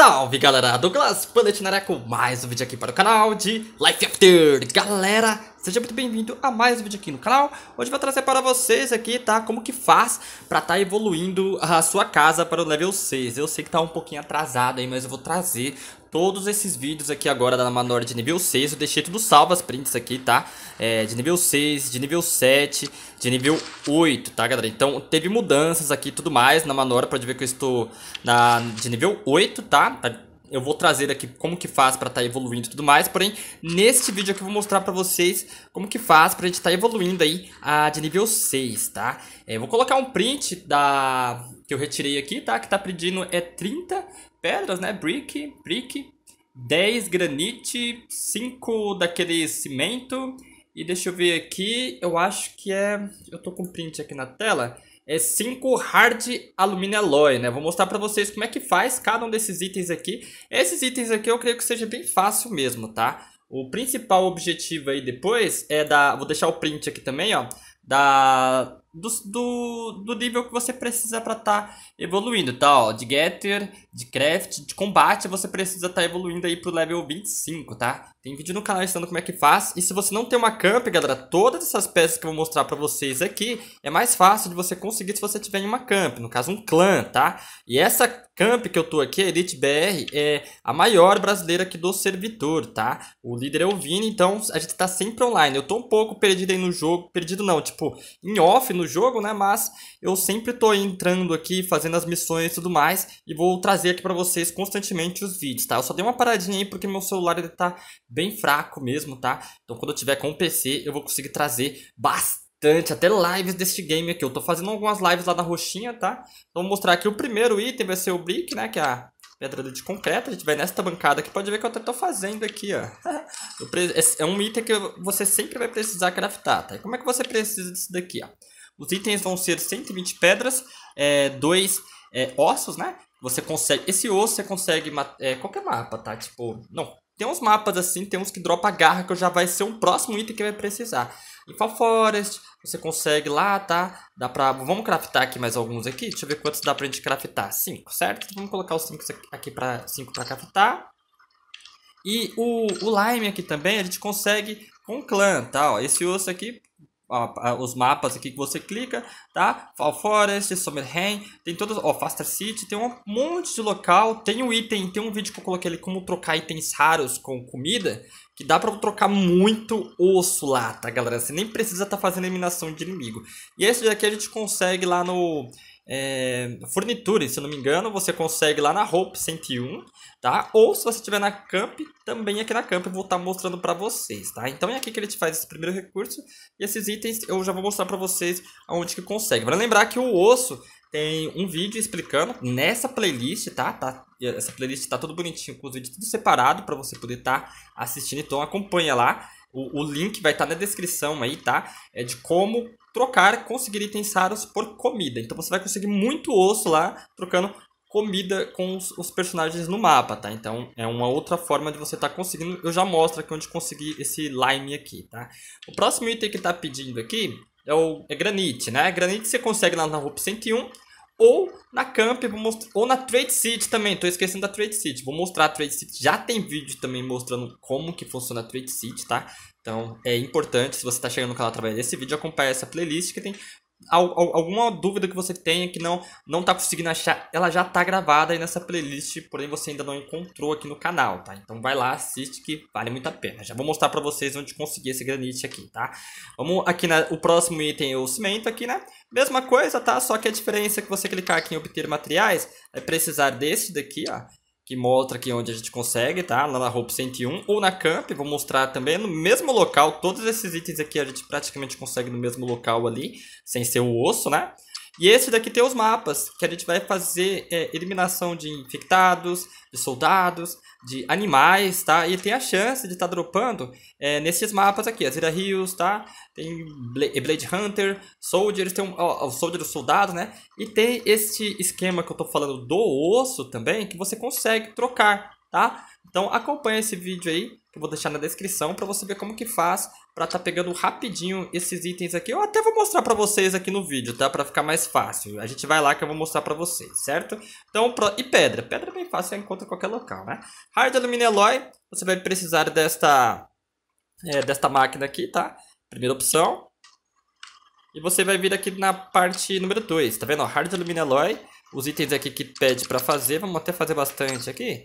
So, Salve galera, Douglas Planetinaré com mais um vídeo aqui para o canal de Life After Galera, seja muito bem-vindo a mais um vídeo aqui no canal Hoje vou trazer para vocês aqui, tá, como que faz para tá evoluindo a sua casa para o level 6 Eu sei que tá um pouquinho atrasado aí, mas eu vou trazer todos esses vídeos aqui agora da Manor de nível 6 Eu deixei tudo salvo as prints aqui, tá? É, de nível 6, de nível 7, de nível 8, tá galera? Então teve mudanças aqui e tudo mais na Manor Pode ver que eu estou na, de nível 8, tá? Tá eu vou trazer aqui como que faz para estar tá evoluindo e tudo mais, porém, neste vídeo aqui eu vou mostrar para vocês como que faz para a gente estar tá evoluindo aí a de nível 6, tá? É, eu vou colocar um print da que eu retirei aqui, tá? Que tá pedindo é 30 pedras, né? Brick, brick, 10 granite, 5 daquele cimento e deixa eu ver aqui, eu acho que é... eu tô com print aqui na tela é 5 hard alumínio alloy, né? Vou mostrar para vocês como é que faz cada um desses itens aqui. Esses itens aqui eu creio que seja bem fácil mesmo, tá? O principal objetivo aí depois é da... Vou deixar o print aqui também, ó. Da, do, do, do nível que você precisa para estar tá evoluindo, tá? Ó, de getter, de craft, de combate, você precisa estar tá evoluindo aí pro level 25, tá? Tem vídeo no canal ensinando como é que faz. E se você não tem uma camp, galera, todas essas peças que eu vou mostrar pra vocês aqui, é mais fácil de você conseguir se você tiver em uma camp, no caso um clã, tá? E essa camp que eu tô aqui, a Elite BR, é a maior brasileira aqui do servidor, tá? O líder é o Vini, então a gente tá sempre online. Eu tô um pouco perdido aí no jogo, perdido não, tipo, em off, no jogo, né? Mas eu sempre tô entrando aqui, fazendo as missões e tudo mais, e vou trazer aqui pra vocês constantemente os vídeos, tá? Eu só dei uma paradinha aí porque meu celular ele tá bem fraco mesmo, tá? Então quando eu tiver com o PC, eu vou conseguir trazer bastante até lives deste game aqui. Eu tô fazendo algumas lives lá na roxinha, tá? Então, vou mostrar aqui o primeiro item, vai ser o Brick, né? Que é a pedra de concreto. A gente vai nesta bancada aqui, pode ver que eu até tô fazendo aqui, ó. É, é um item que você sempre vai precisar craftar, tá? E como é que você precisa disso daqui, ó? Os itens vão ser 120 pedras, é, dois é, ossos, né? Você consegue. Esse osso você consegue. É, qualquer mapa, tá? Tipo. Não. Tem uns mapas assim, tem uns que dropa garra, que já vai ser um próximo item que vai precisar. Em Fall Forest, você consegue lá, tá? Dá pra... Vamos craftar aqui mais alguns aqui? Deixa eu ver quantos dá pra gente craftar. 5, certo? Então, vamos colocar os 5 aqui pra... 5 pra craftar. E o, o Lime aqui também, a gente consegue com clã, tá? Ó, esse osso aqui os mapas aqui que você clica, tá? Fall Forest, Summerheim, tem todos, ó, Faster City, tem um monte de local, tem um item, tem um vídeo que eu coloquei ali como trocar itens raros com comida, que dá pra trocar muito osso lá, tá, galera? Você nem precisa estar tá fazendo eliminação de inimigo. E esse daqui a gente consegue lá no é, Furniture, se não me engano, você consegue lá na Hope 101, tá? Ou se você estiver na Camp, também aqui na Camp eu vou estar tá mostrando para vocês, tá? Então é aqui que ele te faz esse primeiro recurso e esses itens eu já vou mostrar para vocês aonde que consegue. Para lembrar que o osso tem um vídeo explicando nessa playlist, tá? tá essa playlist tá tudo bonitinho com os vídeos tudo separado para você poder estar tá assistindo, então acompanha lá. O, o link vai estar tá na descrição aí, tá? É de como trocar, conseguir itens raros por comida. Então você vai conseguir muito osso lá trocando comida com os, os personagens no mapa, tá? Então é uma outra forma de você estar tá conseguindo. Eu já mostro aqui onde conseguir esse lime aqui, tá? O próximo item que tá pedindo aqui é o é granite, né? Granite você consegue lá na RUP 101 ou na Camp, ou na Trade City também. Tô esquecendo da Trade City. Vou mostrar a Trade City. Já tem vídeo também mostrando como que funciona a Trade City, tá? Então, é importante, se você está chegando no canal através desse vídeo, acompanha essa playlist que tem alguma dúvida que você tenha que não não tá conseguindo achar, ela já tá gravada aí nessa playlist, porém você ainda não encontrou aqui no canal, tá? Então vai lá, assiste que vale muito a pena. Já vou mostrar para vocês onde conseguir esse granite aqui, tá? Vamos aqui na o próximo item é o cimento aqui, né? Mesma coisa, tá? Só que a diferença é que você clicar aqui em obter materiais é precisar desse daqui, ó. Que mostra aqui onde a gente consegue, tá? Lá na roupa 101 ou na camp. Vou mostrar também no mesmo local. Todos esses itens aqui a gente praticamente consegue no mesmo local ali. Sem ser o osso, né? E esse daqui tem os mapas, que a gente vai fazer é, eliminação de infectados, de soldados, de animais, tá? E tem a chance de estar tá dropando é, nesses mapas aqui, Azira Hills, tá? Tem Blade Hunter, Soldiers, tem um, ó, o Soldier Soldado, né? E tem esse esquema que eu tô falando do osso também, que você consegue trocar, tá? Então acompanha esse vídeo aí, que eu vou deixar na descrição, para você ver como que faz para tá pegando rapidinho esses itens aqui. Eu até vou mostrar para vocês aqui no vídeo, tá? Para ficar mais fácil. A gente vai lá que eu vou mostrar para vocês, certo? Então, pro e pedra. Pedra é bem fácil, você encontra em qualquer local, né? Hard Alumínio Alloy, você vai precisar desta, é, desta máquina aqui, tá? Primeira opção. E você vai vir aqui na parte número 2, tá vendo? Hard Alumínio Alloy, os itens aqui que pede para fazer, vamos até fazer bastante aqui.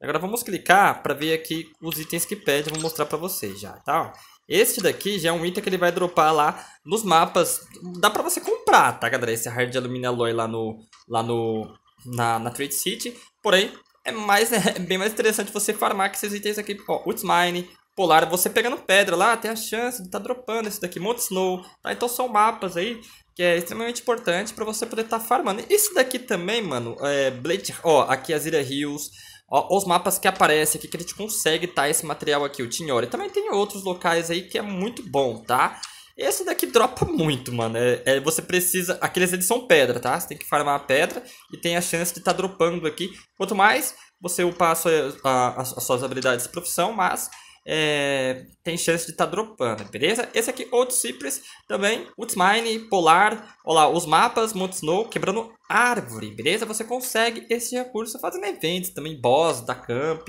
Agora vamos clicar para ver aqui os itens que pede, vou mostrar para vocês já, tá? Este daqui já é um item que ele vai dropar lá nos mapas. Dá pra você comprar, tá, galera? Esse hard de alumínio alloy lá no... Lá no na, na Trade City. Porém, é, mais, é bem mais interessante você farmar que esses itens aqui. Ó, Uts Mine, Polar, você pegando pedra lá, tem a chance de tá dropando esse daqui. Monte Snow, tá? Então são mapas aí que é extremamente importante pra você poder estar tá farmando. Isso daqui também, mano, é... Blade... Ó, aqui Azira Hills... Ó, os mapas que aparecem aqui que a gente consegue, tá? Esse material aqui, o Tinhori. Também tem outros locais aí que é muito bom, tá? Esse daqui dropa muito, mano. É, é, você precisa... Aqueles eles são pedra, tá? Você tem que farmar a pedra e tem a chance de estar tá dropando aqui. Quanto mais você upar a sua, a, a, as suas habilidades de profissão, mas é, tem chance de estar tá dropando, beleza? Esse aqui, outro Cypress, também, Utsmine, Polar, olha lá, os mapas, Monte Snow, quebrando árvore, beleza? Você consegue esse recurso fazendo eventos também, boss da camp,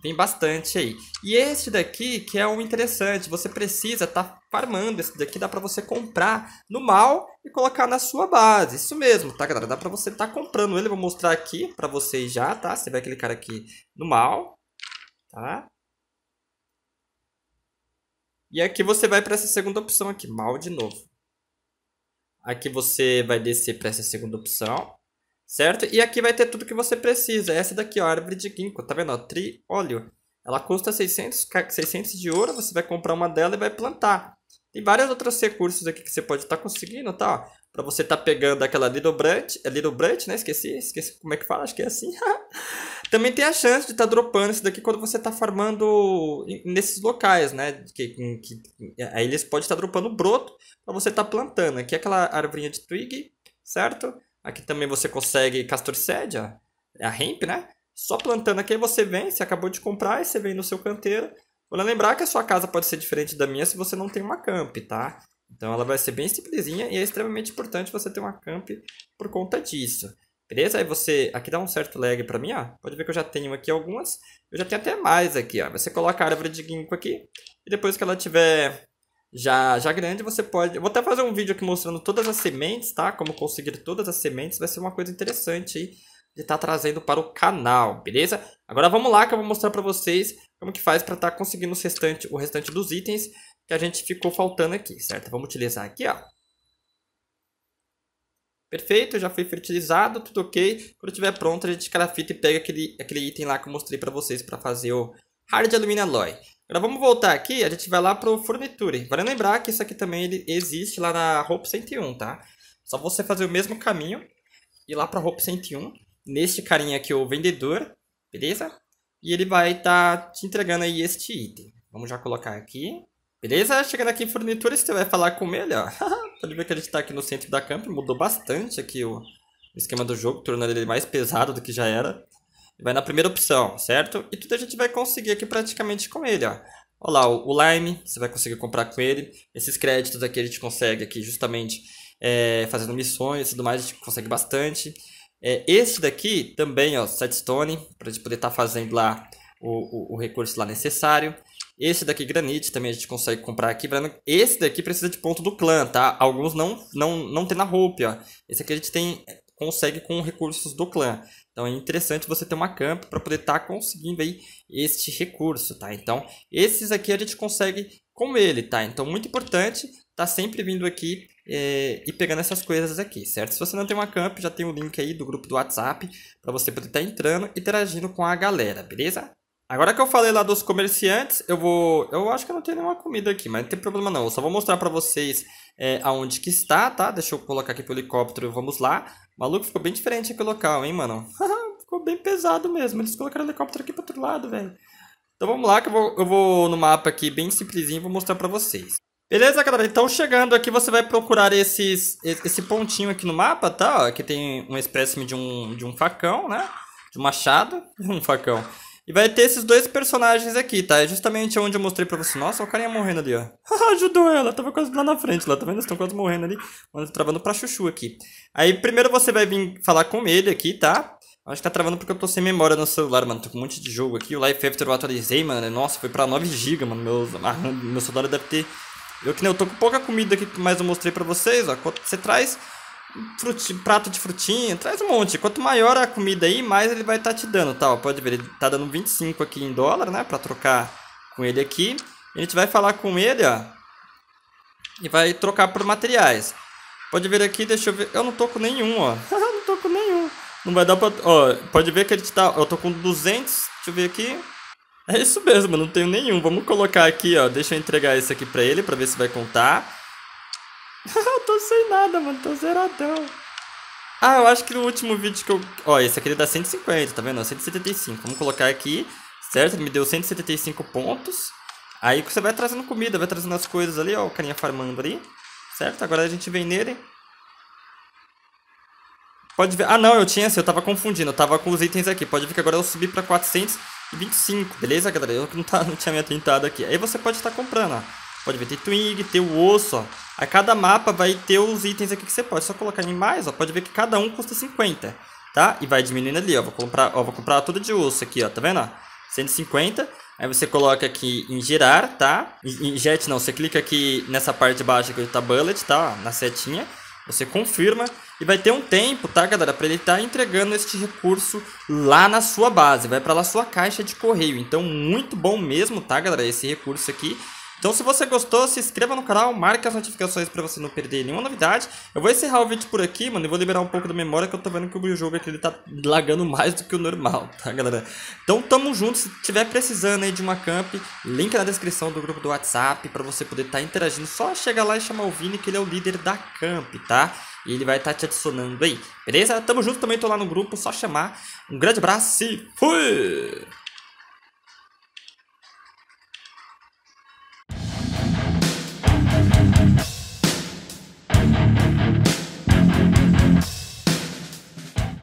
tem bastante aí. E esse daqui, que é o interessante, você precisa estar tá farmando, esse daqui dá para você comprar no mal e colocar na sua base, isso mesmo, tá galera? Dá para você estar tá comprando ele, vou mostrar aqui para vocês já, tá? Você vai clicar aqui no mal, tá? E aqui você vai para essa segunda opção aqui, mal de novo. Aqui você vai descer para essa segunda opção, certo? E aqui vai ter tudo que você precisa. Essa daqui, ó, árvore de ginkgo, tá vendo? tri óleo. Ela custa 600, 600 de ouro, você vai comprar uma dela e vai plantar. Tem vários outros recursos aqui que você pode estar tá conseguindo, tá? para você estar tá pegando aquela Little Branch, é Little Branch, né? Esqueci, esqueci como é que fala, acho que é assim. Também tem a chance de estar tá dropando isso daqui quando você está farmando nesses locais, né? Que, que, aí eles podem estar tá dropando broto para você estar tá plantando. Aqui é aquela arvorinha de twig, certo? Aqui também você consegue É a hemp, né? Só plantando aqui você vem, você acabou de comprar e você vem no seu canteiro. Vou lembrar que a sua casa pode ser diferente da minha se você não tem uma camp, tá? Então ela vai ser bem simplesinha e é extremamente importante você ter uma camp por conta disso. Beleza? Aí você... Aqui dá um certo lag pra mim, ó. Pode ver que eu já tenho aqui algumas. Eu já tenho até mais aqui, ó. Você coloca a árvore de ginkgo aqui. E depois que ela tiver já, já grande, você pode... Eu vou até fazer um vídeo aqui mostrando todas as sementes, tá? Como conseguir todas as sementes. Vai ser uma coisa interessante aí de estar tá trazendo para o canal, beleza? Agora vamos lá que eu vou mostrar para vocês como que faz para estar tá conseguindo o restante, o restante dos itens que a gente ficou faltando aqui, certo? Vamos utilizar aqui, ó. Perfeito, já foi fertilizado, tudo ok. Quando estiver pronto, a gente fita e pega aquele, aquele item lá que eu mostrei para vocês para fazer o Hard Alumina Alloy. Agora vamos voltar aqui, a gente vai lá pro Furniture. Vale lembrar que isso aqui também ele existe lá na Hope 101, tá? Só você fazer o mesmo caminho, ir lá pra Hope 101, neste carinha aqui, o vendedor, beleza? E ele vai estar tá te entregando aí este item. Vamos já colocar aqui. Beleza? Chegando aqui em fornituras, você vai falar com ele, ó. Pode ver que a gente tá aqui no centro da camp, mudou bastante aqui o esquema do jogo, tornando ele mais pesado do que já era. Vai na primeira opção, certo? E tudo a gente vai conseguir aqui praticamente com ele, ó. Olha lá, o, Lime, você vai conseguir comprar com ele. Esses créditos aqui a gente consegue aqui justamente é, fazendo missões e tudo mais, a gente consegue bastante. É, esse daqui também, ó, Setstone, para a gente poder estar tá fazendo lá o, o, o recurso lá necessário. Esse daqui, granite, também a gente consegue comprar aqui. Esse daqui precisa de ponto do clã, tá? Alguns não, não, não tem na roupa, ó. Esse aqui a gente tem, consegue com recursos do clã. Então é interessante você ter uma camp para poder estar tá conseguindo aí este recurso, tá? Então esses aqui a gente consegue com ele, tá? Então muito importante tá sempre vindo aqui é, e pegando essas coisas aqui, certo? Se você não tem uma camp, já tem o link aí do grupo do WhatsApp para você poder estar tá entrando e interagindo com a galera, beleza? Agora que eu falei lá dos comerciantes, eu vou. Eu acho que não tem nenhuma comida aqui, mas não tem problema não. Eu só vou mostrar pra vocês é, aonde que está, tá? Deixa eu colocar aqui pro helicóptero, vamos lá. Maluco, ficou bem diferente aqui o local, hein, mano? ficou bem pesado mesmo. Eles colocaram o helicóptero aqui pro outro lado, velho. Então vamos lá, que eu vou, eu vou no mapa aqui bem simplesinho vou mostrar pra vocês. Beleza, galera? Então, chegando aqui, você vai procurar esses, esse pontinho aqui no mapa, tá? Que tem um espécime de um, de um facão, né? De um machado. Um facão. E vai ter esses dois personagens aqui, tá? É justamente onde eu mostrei pra você. Nossa, o carinha morrendo ali, ó. Ajudou ela, tava quase lá na frente, lá, tá vendo? Estão quase morrendo ali. Mano, travando pra chuchu aqui. Aí primeiro você vai vir falar com ele aqui, tá? Acho que tá travando porque eu tô sem memória no celular, mano. Tô com um monte de jogo aqui. O Life After eu atualizei, mano. Nossa, foi pra 9GB, mano. Meu, meu celular deve ter... Eu que nem eu tô com pouca comida aqui, mas eu mostrei pra vocês, ó. Você traz fruti, prato de frutinha, traz um monte. Quanto maior a comida aí, mais ele vai estar tá te dando, tá? Pode ver, ele tá dando 25 aqui em dólar, né? Pra trocar com ele aqui. A gente vai falar com ele, ó. E vai trocar por materiais. Pode ver aqui, deixa eu ver. Eu não tô com nenhum, ó. não tô com nenhum. Não vai dar pra... Ó, pode ver que ele tá... Eu tô com 200. Deixa eu ver aqui. É isso mesmo, não tenho nenhum. Vamos colocar aqui, ó. Deixa eu entregar esse aqui pra ele, pra ver se vai contar. tô sem nada, mano. Tô zeradão. Ah, eu acho que no último vídeo que eu... Ó, esse aqui ele dá 150, tá vendo? 175. Vamos colocar aqui, certo? Ele me deu 175 pontos. Aí você vai trazendo comida, vai trazendo as coisas ali, ó. O carinha farmando ali, certo? Agora a gente vem nele. Pode ver... Ah, não, eu tinha... Eu tava confundindo. Eu tava com os itens aqui. Pode ver que agora eu subi pra 425, beleza, galera? Eu não, tá, não tinha me atentado aqui. Aí você pode estar tá comprando, ó. Pode ver, tem twig, tem o osso, ó. A cada mapa vai ter os itens aqui que você pode. É só colocar em mais, ó. Pode ver que cada um custa 50, tá? E vai diminuindo ali, ó. Vou comprar, ó, vou comprar tudo de osso aqui, ó. Tá vendo, ó? 150. Aí você coloca aqui em girar, tá? Em, jet não, você clica aqui nessa parte de baixo aqui do tablet, bullet, tá? Ó, na setinha. Você confirma e vai ter um tempo, tá, galera? Para ele estar tá entregando este recurso lá na sua base, vai para lá sua caixa de correio. Então, muito bom mesmo, tá, galera? Esse recurso aqui então se você gostou, se inscreva no canal, marque as notificações pra você não perder nenhuma novidade. Eu vou encerrar o vídeo por aqui, mano, e vou liberar um pouco da memória que eu tô vendo que o jogo aqui ele tá lagando mais do que o normal, tá galera? Então tamo junto, se tiver precisando aí de uma camp, link na descrição do grupo do WhatsApp pra você poder estar tá interagindo. Só chega lá e chamar o Vini que ele é o líder da camp, tá? E ele vai estar tá te adicionando aí, beleza? Tamo junto, também tô lá no grupo, só chamar. Um grande abraço e fui!